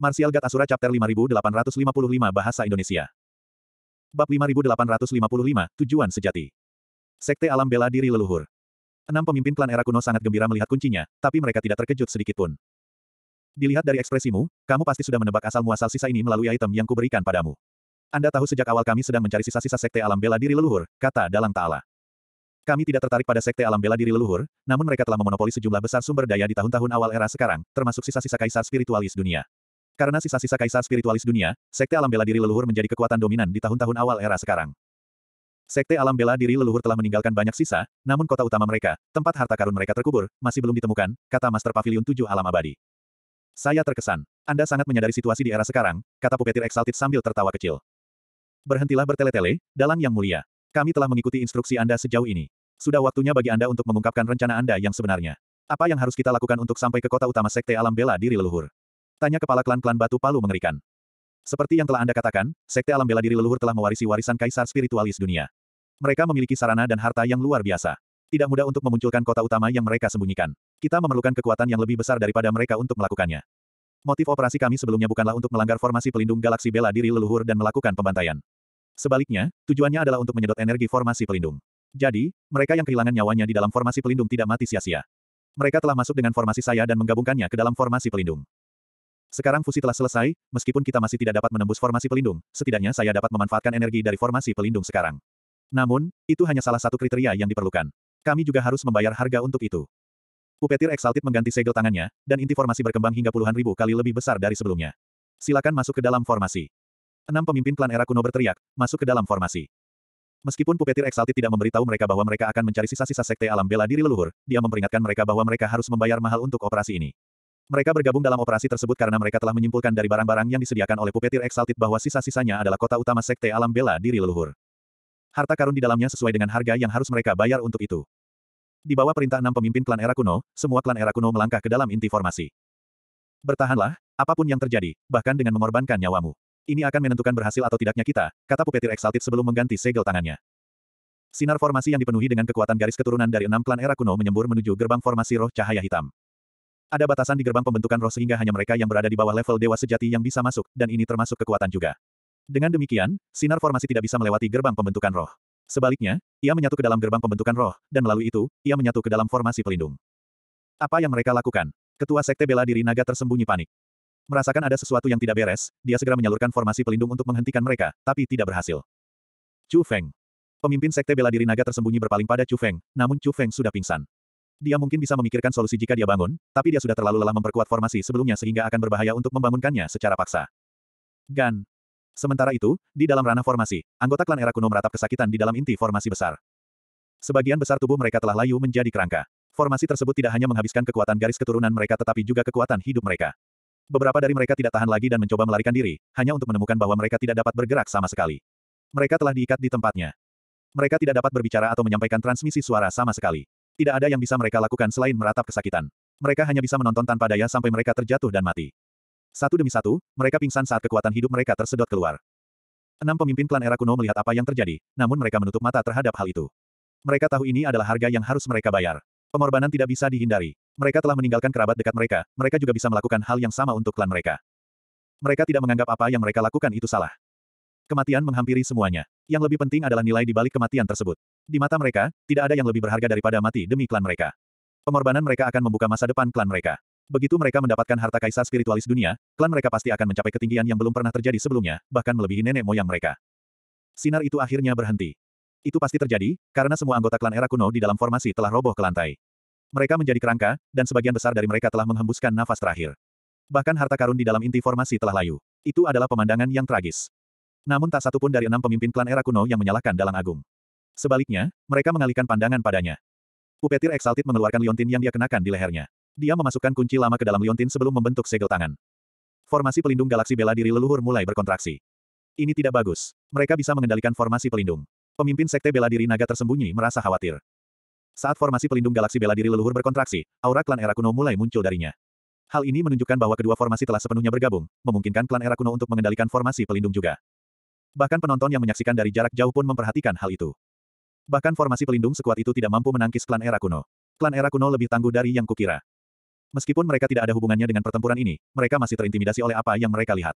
Martial Gat Asura Chapter 5855 Bahasa Indonesia. Bab 5855, Tujuan Sejati. Sekte Alam Bela Diri Leluhur. Enam pemimpin klan era kuno sangat gembira melihat kuncinya, tapi mereka tidak terkejut sedikitpun. Dilihat dari ekspresimu, kamu pasti sudah menebak asal-muasal sisa ini melalui item yang kuberikan padamu. Anda tahu sejak awal kami sedang mencari sisa-sisa Sekte Alam Bela Diri Leluhur, kata Dalang Ta'ala. Kami tidak tertarik pada sekte alam bela diri leluhur, namun mereka telah memonopoli sejumlah besar sumber daya di tahun-tahun awal era sekarang, termasuk sisa-sisa kaisar spiritualis dunia. Karena sisa-sisa kaisar spiritualis dunia, Sekte Alam Bela Diri Leluhur menjadi kekuatan dominan di tahun-tahun awal era sekarang. Sekte Alam Bela Diri Leluhur telah meninggalkan banyak sisa, namun kota utama mereka, tempat harta karun mereka terkubur, masih belum ditemukan, kata Master Pavilion 7 Alam Abadi. Saya terkesan. Anda sangat menyadari situasi di era sekarang, kata Pupetir Exalted sambil tertawa kecil. Berhentilah bertele-tele, dalang yang mulia. Kami telah mengikuti instruksi Anda sejauh ini. Sudah waktunya bagi Anda untuk mengungkapkan rencana Anda yang sebenarnya. Apa yang harus kita lakukan untuk sampai ke kota utama Sekte Alam Bela Diri Leluhur? Tanya kepala klan-klan batu palu mengerikan. Seperti yang telah Anda katakan, Sekte Alam Bela Diri Leluhur telah mewarisi warisan kaisar spiritualis dunia. Mereka memiliki sarana dan harta yang luar biasa. Tidak mudah untuk memunculkan kota utama yang mereka sembunyikan. Kita memerlukan kekuatan yang lebih besar daripada mereka untuk melakukannya. Motif operasi kami sebelumnya bukanlah untuk melanggar formasi pelindung galaksi bela diri leluhur dan melakukan pembantaian. Sebaliknya, tujuannya adalah untuk menyedot energi formasi pelindung. Jadi, mereka yang kehilangan nyawanya di dalam formasi pelindung tidak mati sia-sia. Mereka telah masuk dengan formasi saya dan menggabungkannya ke dalam formasi pelindung. Sekarang fusi telah selesai, meskipun kita masih tidak dapat menembus formasi pelindung, setidaknya saya dapat memanfaatkan energi dari formasi pelindung sekarang. Namun, itu hanya salah satu kriteria yang diperlukan. Kami juga harus membayar harga untuk itu. Pupetir Exalted mengganti segel tangannya, dan inti formasi berkembang hingga puluhan ribu kali lebih besar dari sebelumnya. Silakan masuk ke dalam formasi. Enam pemimpin klan era kuno berteriak, masuk ke dalam formasi. Meskipun Pupetir Exalted tidak memberitahu mereka bahwa mereka akan mencari sisa-sisa sekte alam bela diri leluhur, dia memperingatkan mereka bahwa mereka harus membayar mahal untuk operasi ini. Mereka bergabung dalam operasi tersebut karena mereka telah menyimpulkan dari barang-barang yang disediakan oleh pupetir Exalted bahwa sisa-sisanya adalah kota utama Sekte Alam Bela Diri Leluhur. Harta karun di dalamnya sesuai dengan harga yang harus mereka bayar untuk itu. Di bawah perintah enam pemimpin klan era kuno, semua klan era kuno melangkah ke dalam inti formasi. Bertahanlah, apapun yang terjadi, bahkan dengan mengorbankan nyawamu. Ini akan menentukan berhasil atau tidaknya kita, kata pupetir Exalted sebelum mengganti segel tangannya. Sinar formasi yang dipenuhi dengan kekuatan garis keturunan dari enam klan era kuno menyembur menuju gerbang formasi roh cahaya hitam. Ada batasan di gerbang pembentukan roh sehingga hanya mereka yang berada di bawah level dewa sejati yang bisa masuk, dan ini termasuk kekuatan juga. Dengan demikian, sinar formasi tidak bisa melewati gerbang pembentukan roh. Sebaliknya, ia menyatu ke dalam gerbang pembentukan roh, dan melalui itu, ia menyatu ke dalam formasi pelindung. Apa yang mereka lakukan? Ketua Sekte Bela Diri Naga tersembunyi panik. Merasakan ada sesuatu yang tidak beres, dia segera menyalurkan formasi pelindung untuk menghentikan mereka, tapi tidak berhasil. Chu Feng. Pemimpin Sekte Bela Diri Naga tersembunyi berpaling pada Chu Feng, namun Chu Feng sudah pingsan. Dia mungkin bisa memikirkan solusi jika dia bangun, tapi dia sudah terlalu lelah memperkuat formasi sebelumnya sehingga akan berbahaya untuk membangunkannya secara paksa. Gan. Sementara itu, di dalam ranah formasi, anggota klan era kuno meratap kesakitan di dalam inti formasi besar. Sebagian besar tubuh mereka telah layu menjadi kerangka. Formasi tersebut tidak hanya menghabiskan kekuatan garis keturunan mereka tetapi juga kekuatan hidup mereka. Beberapa dari mereka tidak tahan lagi dan mencoba melarikan diri, hanya untuk menemukan bahwa mereka tidak dapat bergerak sama sekali. Mereka telah diikat di tempatnya. Mereka tidak dapat berbicara atau menyampaikan transmisi suara sama sekali. Tidak ada yang bisa mereka lakukan selain meratap kesakitan. Mereka hanya bisa menonton tanpa daya sampai mereka terjatuh dan mati. Satu demi satu, mereka pingsan saat kekuatan hidup mereka tersedot keluar. Enam pemimpin klan era kuno melihat apa yang terjadi, namun mereka menutup mata terhadap hal itu. Mereka tahu ini adalah harga yang harus mereka bayar. Pengorbanan tidak bisa dihindari. Mereka telah meninggalkan kerabat dekat mereka, mereka juga bisa melakukan hal yang sama untuk klan mereka. Mereka tidak menganggap apa yang mereka lakukan itu salah. Kematian menghampiri semuanya. Yang lebih penting adalah nilai di balik kematian tersebut. Di mata mereka, tidak ada yang lebih berharga daripada mati demi klan mereka. Pengorbanan mereka akan membuka masa depan klan mereka. Begitu mereka mendapatkan harta kaisar spiritualis dunia, klan mereka pasti akan mencapai ketinggian yang belum pernah terjadi sebelumnya, bahkan melebihi nenek moyang mereka. Sinar itu akhirnya berhenti. Itu pasti terjadi, karena semua anggota klan era kuno di dalam formasi telah roboh ke lantai. Mereka menjadi kerangka, dan sebagian besar dari mereka telah menghembuskan nafas terakhir. Bahkan harta karun di dalam inti formasi telah layu. Itu adalah pemandangan yang tragis. Namun tak satupun dari enam pemimpin klan era kuno yang menyalahkan Dalang Agung. Sebaliknya, mereka mengalihkan pandangan padanya. Pupetir Exalted mengeluarkan liontin yang dia kenakan di lehernya. Dia memasukkan kunci lama ke dalam liontin sebelum membentuk segel tangan. Formasi pelindung galaksi bela diri leluhur mulai berkontraksi. Ini tidak bagus. Mereka bisa mengendalikan formasi pelindung. Pemimpin sekte bela diri naga tersembunyi merasa khawatir. Saat formasi pelindung galaksi bela diri leluhur berkontraksi, aura klan era kuno mulai muncul darinya. Hal ini menunjukkan bahwa kedua formasi telah sepenuhnya bergabung, memungkinkan klan era kuno untuk mengendalikan formasi pelindung juga. Bahkan penonton yang menyaksikan dari jarak jauh pun memperhatikan hal itu. Bahkan formasi pelindung sekuat itu tidak mampu menangkis klan era kuno. Klan era kuno lebih tangguh dari yang kukira. Meskipun mereka tidak ada hubungannya dengan pertempuran ini, mereka masih terintimidasi oleh apa yang mereka lihat.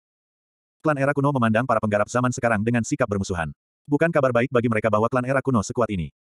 Klan era kuno memandang para penggarap zaman sekarang dengan sikap bermusuhan. Bukan kabar baik bagi mereka bahwa klan era kuno sekuat ini.